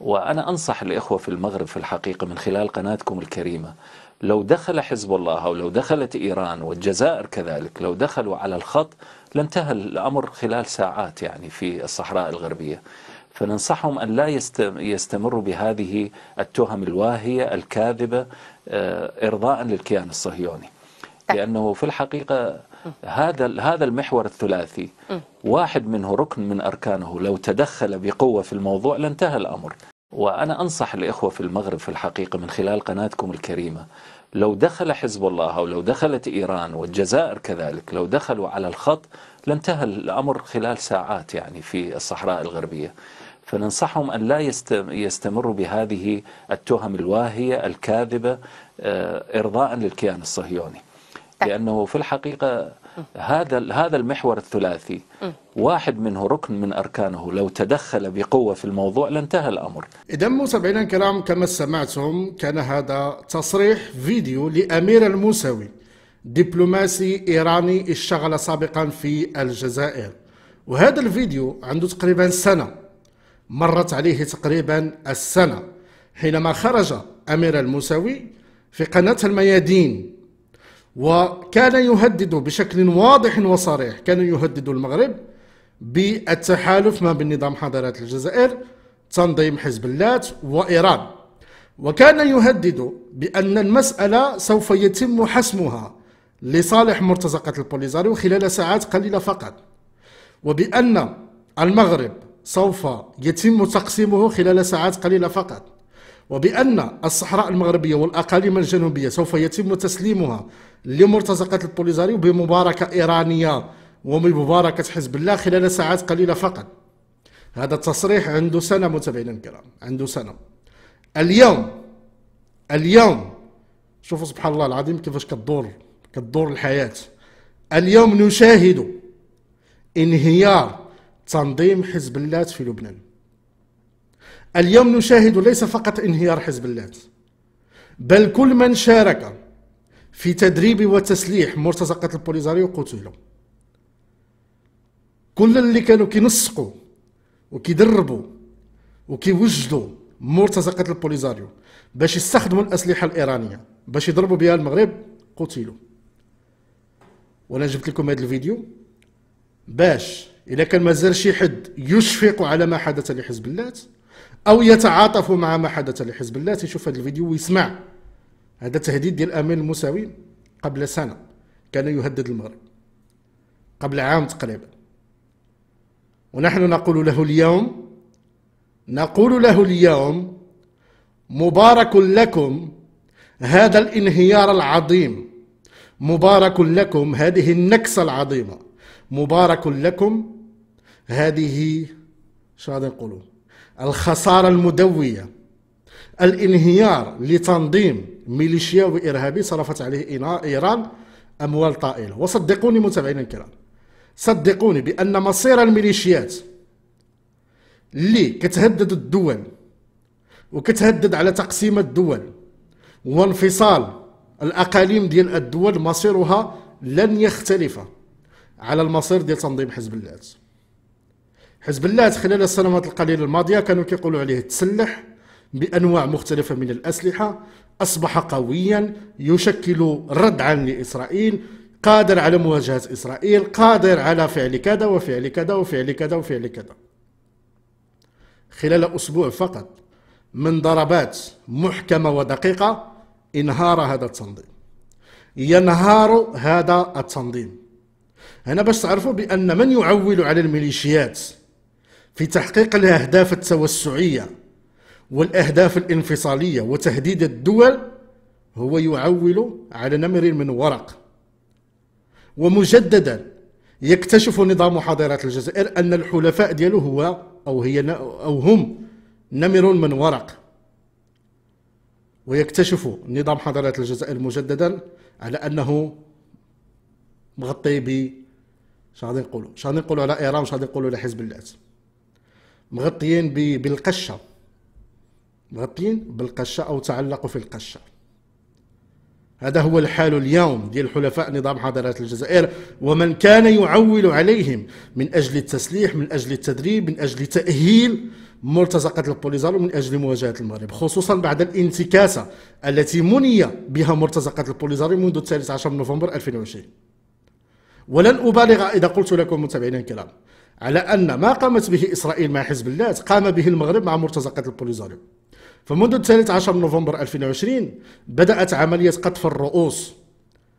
وأنا أنصح الإخوة في المغرب في الحقيقة من خلال قناتكم الكريمة لو دخل حزب الله أو لو دخلت إيران والجزائر كذلك لو دخلوا على الخط لانتهى الأمر خلال ساعات يعني في الصحراء الغربية فننصحهم أن لا يستمروا بهذه التهم الواهية الكاذبة آه، إرضاء للكيان الصهيوني طيب. لأنه في الحقيقة هذا هذا المحور الثلاثي واحد منه ركن من اركانه لو تدخل بقوه في الموضوع لانتهى الامر وانا انصح الاخوه في المغرب في الحقيقه من خلال قناتكم الكريمه لو دخل حزب الله او لو دخلت ايران والجزائر كذلك لو دخلوا على الخط لانتهى الامر خلال ساعات يعني في الصحراء الغربيه فننصحهم أن لا يستمروا بهذه التهم الواهية الكاذبة آه، إرضاء للكيان الصهيوني طيب. لأنه في الحقيقة هذا هذا المحور الثلاثي واحد منه ركن من أركانه لو تدخل بقوة في الموضوع لانتهى الأمر إذا متابعينا الكرام كما سمعتم كان هذا تصريح فيديو لأمير الموسوي دبلوماسي إيراني اشتغل سابقا في الجزائر وهذا الفيديو عنده تقريبا سنة مرت عليه تقريبا السنة حينما خرج أمير الموسوي في قناة الميادين وكان يهدد بشكل واضح وصريح كان يهدد المغرب بالتحالف ما بين نظام حضارات الجزائر تنظيم حزب اللات وإيران وكان يهدد بأن المسألة سوف يتم حسمها لصالح مرتزقة البوليزاريو خلال ساعات قليلة فقط وبأن المغرب سوف يتم تقسيمه خلال ساعات قليلة فقط وبأن الصحراء المغربية والأقاليم الجنوبية سوف يتم تسليمها لمرتزقة البوليزاريو بمباركة إيرانية وبمباركة حزب الله خلال ساعات قليلة فقط هذا التصريح عنده سنة متابعينا الكرام عنده سنة اليوم اليوم شوفوا سبحان الله العظيم كيفاش كدور كدور الحياة اليوم نشاهد انهيار تنظيم حزب الله في لبنان اليوم نشاهد ليس فقط انهيار حزب الله بل كل من شارك في تدريب وتسليح مرتزقة البوليزاريو قتلوا كل اللي كانوا كينسقوا وكيدربوا وكيوجدوا مرتزقة البوليزاريو باش يستخدموا الأسلحة الإيرانية باش يضربوا بها المغرب قتلوا وانا جبت لكم هذا الفيديو باش إذا كان مازال شي حد يشفق على ما حدث لحزب الله او يتعاطف مع ما حدث لحزب الله تيشوف هذا الفيديو ويسمع هذا تهديد ديال امين الموساوي قبل سنه كان يهدد المغرب قبل عام تقريبا ونحن نقول له اليوم نقول له اليوم مبارك لكم هذا الانهيار العظيم مبارك لكم هذه النكسه العظيمه مبارك لكم هذه غادي نقولوا الخسارة المدوية الانهيار لتنظيم ميليشياوي إرهابي صرفت عليه إيران أموال طائلة وصدقوني متابعينا الكرام صدقوني بأن مصير الميليشيات اللي كتهدد الدول وكتهدد على تقسيم الدول وانفصال الأقاليم ديال الدول مصيرها لن يختلف على المصير ديال تنظيم حزب الله حزب الله خلال السنوات القليلة الماضية كانوا كيقولوا عليه تسلح بأنواع مختلفة من الأسلحة أصبح قويا يشكل ردعا لإسرائيل قادر على مواجهة إسرائيل قادر على فعل كذا وفعل كذا وفعل كذا وفعل كذا خلال أسبوع فقط من ضربات محكمة ودقيقة انهار هذا التنظيم ينهار هذا التنظيم هنا باش تعرفوا بأن من يعول على الميليشيات في تحقيق الأهداف التوسعية والأهداف الانفصالية وتهديد الدول هو يعول على نمر من ورق ومجددا يكتشف نظام حاضرة الجزائر أن الحلفاء ديالو هو أو هي أو هم نمر من ورق ويكتشف نظام حضارات الجزائر مجددا على أنه مغطي ب شنو غادي نقولوا شنو غادي نقولوا على إيران شنو غادي نقولوا على حزب الله مغطيين بالقشه مغطيين بالقشه او تعلقوا في القشه هذا هو الحال اليوم ديال حلفاء نظام حضارات الجزائر ومن كان يعول عليهم من اجل التسليح من اجل التدريب من اجل تاهيل مرتزقه البوليزارو من اجل مواجهه المغرب خصوصا بعد الانتكاسه التي مني بها مرتزقه البوليزارو منذ الثالث عشر من نوفمبر 2020 ولن ابالغ اذا قلت لكم متابعينا الكرام على أن ما قامت به إسرائيل مع حزب الله قام به المغرب مع مرتزقة البوليزاريو فمنذ الثالث عشر من نوفمبر 2020 بدأت عملية قطف الرؤوس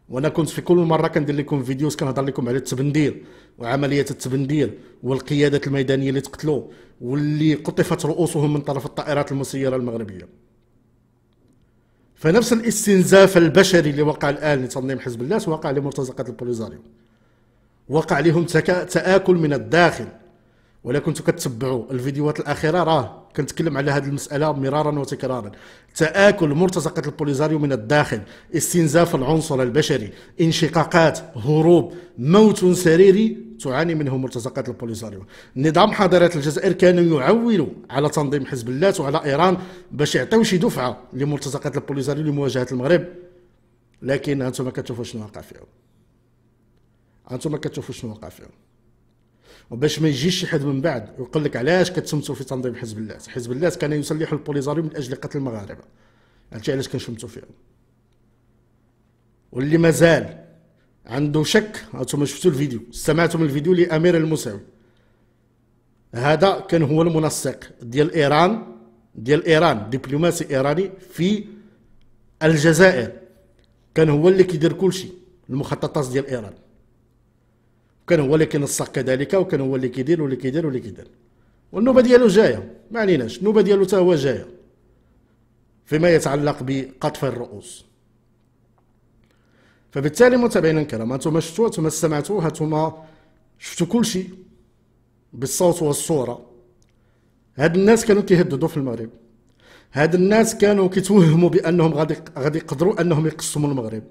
وانا كنت في كل مره كندير لكم فيديوز كنهضر لكم على التبندير وعمليات التبندير والقيادات الميدانيه اللي تقتلوا واللي قطفت رؤوسهم من طرف الطائرات المسيره المغربيه فنفس الاستنزاف البشري اللي وقع الان لتنظيم حزب الله وقع لمرتزقه البوليزاريو وقع لهم تآكل من الداخل ولا كنتوا كتتبعوا الفيديوهات الاخيره راه كنتكلم على هذه المساله مرارا وتكرارا تآكل مرتزقه البوليزاريو من الداخل استنزاف العنصر البشري انشقاقات هروب موت سريري تعاني منه مرتزقه البوليزاريو نظام حضارات الجزائر كان يعول على تنظيم حزب اللات وعلى ايران باش يعطيو شي دفعه لمرتزقه البوليزاريو لمواجهه المغرب لكن انتم كتشوفوا شنو واقع فيهم انتم كتشوفوا شنو واقع فيهم وباش ما يجيش شي حد من بعد ويقول لك علاش كتسمتوا في تنظيم حزب الله حزب الله كان يسلح البوليزاريو من اجل قتل المغاربه علاش علاش كنشمتوا فيهم واللي مازال عنده شك انتم شفتوا الفيديو استمعتم الفيديو لامير المساوي هذا كان هو المنسق ديال ايران ديال ايران دبلوماسي ايراني في الجزائر كان هو اللي كيدير كلشي المخططات ديال ايران وكان هو اللي كينسق كذلك وكان هو اللي كيدير واللي كيدير واللي كيدير والنوبه ديالو جايه ما عليناش النوبه ديالو حتى هو جايه فيما يتعلق بقطف الرؤوس فبالتالي متابعينا الكرام هانتوما شفتوا هانتوما سمعتوا هانتوما شفتوا كلشي بالصوت والصوره هاد الناس كانوا كيهددوا في المغرب هاد الناس كانوا كيتوهموا بانهم غادي غادي يقدروا انهم يقسموا المغرب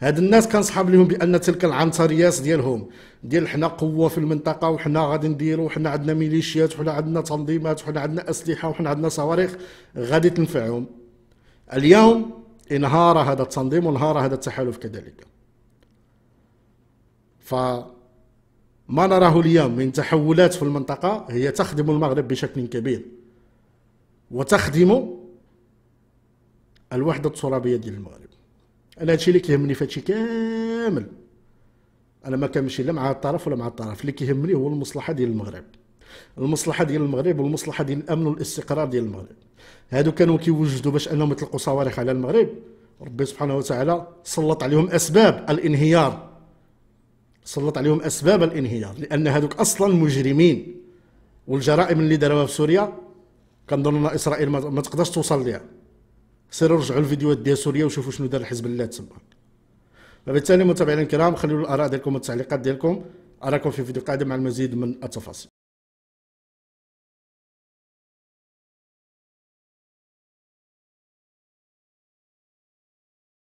هاد الناس كان صحاب لهم بان تلك العنتريات ديالهم ديال حنا قوه في المنطقه وحنا غادي نديروا وحنا عندنا ميليشيات وحنا عندنا تنظيمات وحنا عندنا اسلحه وحنا عندنا صواريخ غادي تنفعهم اليوم انهار هذا التنظيم وانهار هذا التحالف كذلك ف ما نراه اليوم من تحولات في المنطقه هي تخدم المغرب بشكل كبير وتخدم الوحده الترابيه ديال المغرب انا هادشي اللي كيهمني فهادشي كامل انا ما كنمشي لا مع الطرف ولا مع الطرف اللي كيهمني هو المصلحه ديال المغرب المصلحه ديال المغرب والمصلحه ديال الامن والاستقرار ديال المغرب هادو كانوا كيوجدوا باش انهم يطلقوا صواريخ على المغرب ربي سبحانه وتعالى سلط عليهم اسباب الانهيار سلط عليهم اسباب الانهيار لان هادوك اصلا مجرمين والجرائم اللي داروها في سوريا كنظن ان اسرائيل ما تقدرش توصل ليها سير رجعوا الفيديوهات ديال سوريا وشوفوا شنو دار الحزب الله تما فبالتالي متابعينا الكرام خليوا الاراء ديالكم والتعليقات ديالكم اراكم في فيديو قادم مع المزيد من التفاصيل